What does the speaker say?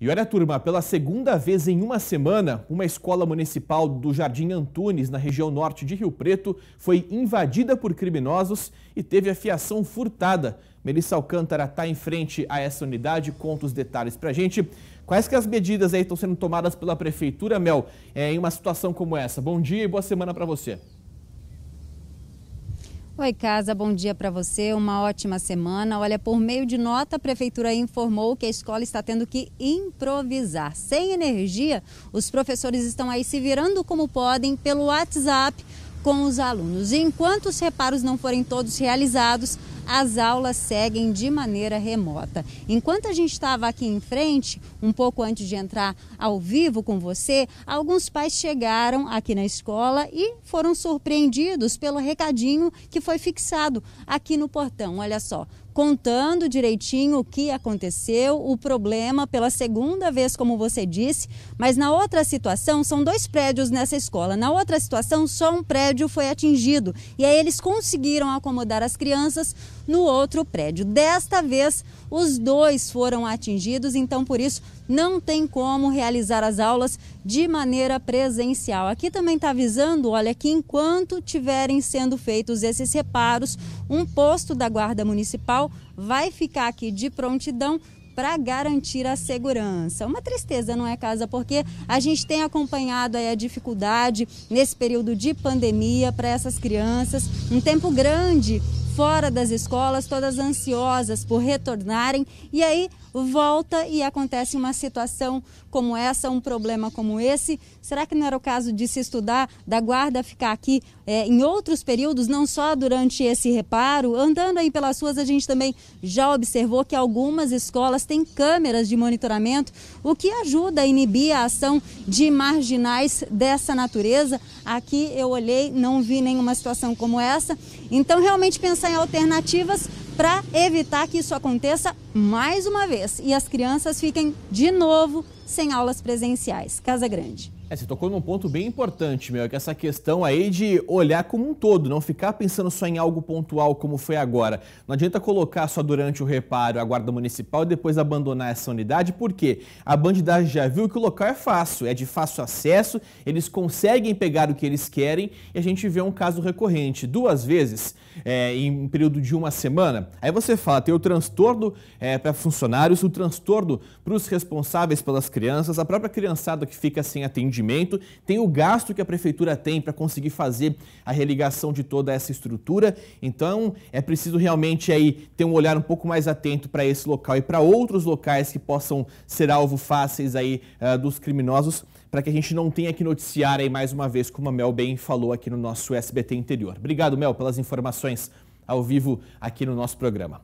E olha, turma, pela segunda vez em uma semana, uma escola municipal do Jardim Antunes, na região norte de Rio Preto, foi invadida por criminosos e teve a fiação furtada. Melissa Alcântara está em frente a essa unidade, conta os detalhes para a gente. Quais que as medidas aí estão sendo tomadas pela Prefeitura, Mel, é, em uma situação como essa? Bom dia e boa semana para você. Oi, Casa, bom dia para você, uma ótima semana. Olha, por meio de nota, a Prefeitura informou que a escola está tendo que improvisar. Sem energia, os professores estão aí se virando como podem pelo WhatsApp com os alunos. E enquanto os reparos não forem todos realizados, as aulas seguem de maneira remota. Enquanto a gente estava aqui em frente, um pouco antes de entrar ao vivo com você, alguns pais chegaram aqui na escola e foram surpreendidos pelo recadinho que foi fixado aqui no portão. Olha só, contando direitinho o que aconteceu, o problema pela segunda vez, como você disse, mas na outra situação são dois prédios nessa escola. Na outra situação só um prédio foi atingido e aí eles conseguiram acomodar as crianças no outro prédio. Desta vez os dois foram atingidos, então por isso não tem como realizar as aulas de maneira presencial. Aqui também está avisando, olha, que enquanto tiverem sendo feitos esses reparos, um posto da Guarda Municipal vai ficar aqui de prontidão para garantir a segurança. Uma tristeza, não é, Casa? Porque a gente tem acompanhado a dificuldade nesse período de pandemia para essas crianças. Um tempo grande fora das escolas, todas ansiosas por retornarem, e aí volta e acontece uma situação como essa, um problema como esse. Será que não era o caso de se estudar, da guarda ficar aqui é, em outros períodos, não só durante esse reparo? Andando aí pelas ruas, a gente também já observou que algumas escolas têm câmeras de monitoramento, o que ajuda a inibir a ação de marginais dessa natureza. Aqui eu olhei, não vi nenhuma situação como essa. Então, realmente pensar em alternativas para evitar que isso aconteça mais uma vez e as crianças fiquem de novo sem aulas presenciais. Casa Grande. É, você tocou num ponto bem importante, meu, que essa questão aí de olhar como um todo, não ficar pensando só em algo pontual como foi agora. Não adianta colocar só durante o reparo a guarda municipal e depois abandonar essa unidade, porque a bandidagem já viu que o local é fácil, é de fácil acesso, eles conseguem pegar o que eles querem e a gente vê um caso recorrente duas vezes é, em um período de uma semana. Aí você fala, tem o transtorno é, para funcionários, o transtorno para os responsáveis pelas crianças, a própria criançada que fica sem atendimento tem o gasto que a prefeitura tem para conseguir fazer a religação de toda essa estrutura. Então, é preciso realmente aí ter um olhar um pouco mais atento para esse local e para outros locais que possam ser alvo fáceis aí uh, dos criminosos para que a gente não tenha que noticiar aí mais uma vez, como a Mel bem falou aqui no nosso SBT Interior. Obrigado, Mel, pelas informações ao vivo aqui no nosso programa.